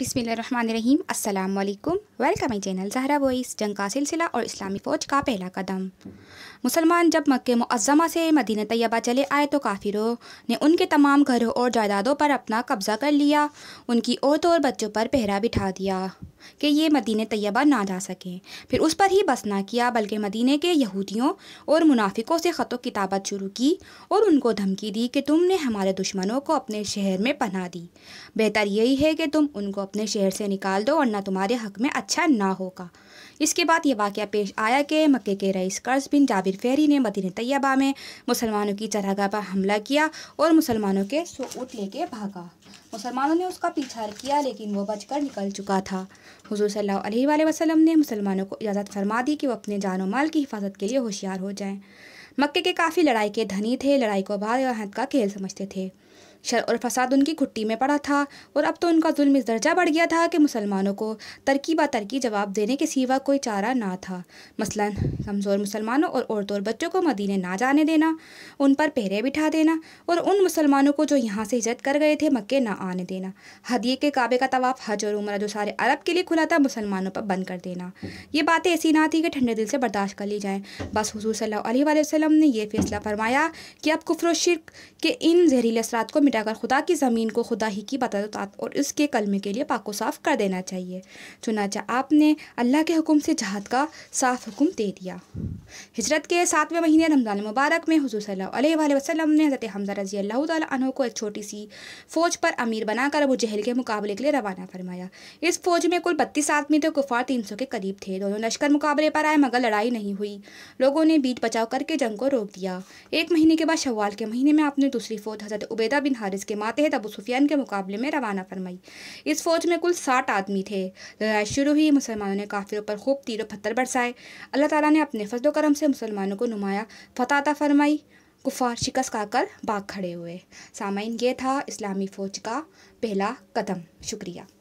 रहीम अल्लाम वेलकम ए channel Zahra voice जंग का सिलसिला और इस्लामी फ़ौज का पहला कदम मुसलमान जब मक् मुआज़मा से मदीन तैयबा चले आए तो काफिरों ने उनके तमाम घरों और जायदादों पर अपना कब्ज़ा कर लिया उनकी औरतों और बच्चों पर पहरा बिठा दिया कि ये मदीन तैयबा ना जा सकें फिर उस पर ही बस ना किया बल्कि मदीने के यहूदियों और मुनाफिकों से ख़तों किताबत शुरू की और उनको धमकी दी कि तुमने हमारे दुश्मनों को अपने शहर में पना दी बेहतर यही है कि तुम उनको अपने शहर से निकाल दो और ना तुम्हारे हक में अच्छा ना होगा इसके बाद ये वाक़ पेश आया कि मक्के के रईस कर्ज बिन जाबिर फेरी ने मदीन तैयबा में मुसलमानों की चरागाह पर हमला किया और मुसलमानों के सूट लेके भागा मुसलमानों ने उसका पीछा किया लेकिन वो बचकर निकल चुका था हजूर सल्ला वसलम ने मुसलमानों को इजाज़त फरमा दी कि वह अपने जान माल की हिफाजत के लिए होशियार हो जाएँ मक्के के काफ़ी लड़ाई के धनी थे लड़ाई को हद का खेल समझते थे शर और फसाद उनकी खुट्टी में पड़ा था और अब तो उनका जुल्म इस दर्जा बढ़ गया था कि मुसलमानों को तरकी बा तरकी जवाब देने के सिवा कोई चारा ना था मसलन कमज़ोर मुसलमानों और औरतों और बच्चों को मदीने ना जाने देना उन पर पहरे बिठा देना और उन मुसलमानों को जो यहाँ से हिजत कर गए थे मक्के ना आने देना हदिये के काबे का तवाफ़ हज और उम्र जो सारे अरब के लिए खुला था मुसलमानों पर बंद कर देना ये बातें ऐसी ना थी कि ठंडे दिल से बर्दाश्त कर ली जाएँ बस हजूर सल्ला वसलम ने यह फैसला फरमाया कि अब कुफर शिरक के इन जहरीले असरात को मिटा बेटा खुदा की ज़मीन को खुदा ही की बतदत तो और इसके कलमे के लिए पाको साफ़ कर देना चाहिए चुनाचा आपने अल्लाह के हुक्म से जहाद का साफ हुक्म दे दिया हजरत के सातवें महीने रमज़ान मुबारक में हजू सल वसलम ने हज़रत हमजा रजी अल्लाह तहों को एक छोटी सी फ़ौज पर अमीर बनाकर अबू जहल के मुकाबले के लिए रवाना फरमाया इस फ़ौज में कुल बत्तीस आदमी थे कुफार तीन सौ के करीब थे दोनों लश्कर मुकाबले पर आए मगर लड़ाई नहीं हुई लोगों ने बीच बचाव करके जंग को रोक दिया एक महीने के बाद शवाल के महीने में आपने दूसरी फ़ौज हज़रत उबैदा बिन हारिस के मातहत अबू सुफियान के मुकाबले में रवाना फरमाई इस फौज में कुल साठ आदमी थे लड़ाई शुरू हुई मुसलमानों ने काफिलों पर खूब तीर पत्थर बरसाए अल्लाह ताला ने अपने फजलो करम से मुसलमानों को नुमाया फताता फरमाई कुफार शिकस्त खाकर बाग खड़े हुए सामाइन ये था इस्लामी फ़ौज का पहला कदम शुक्रिया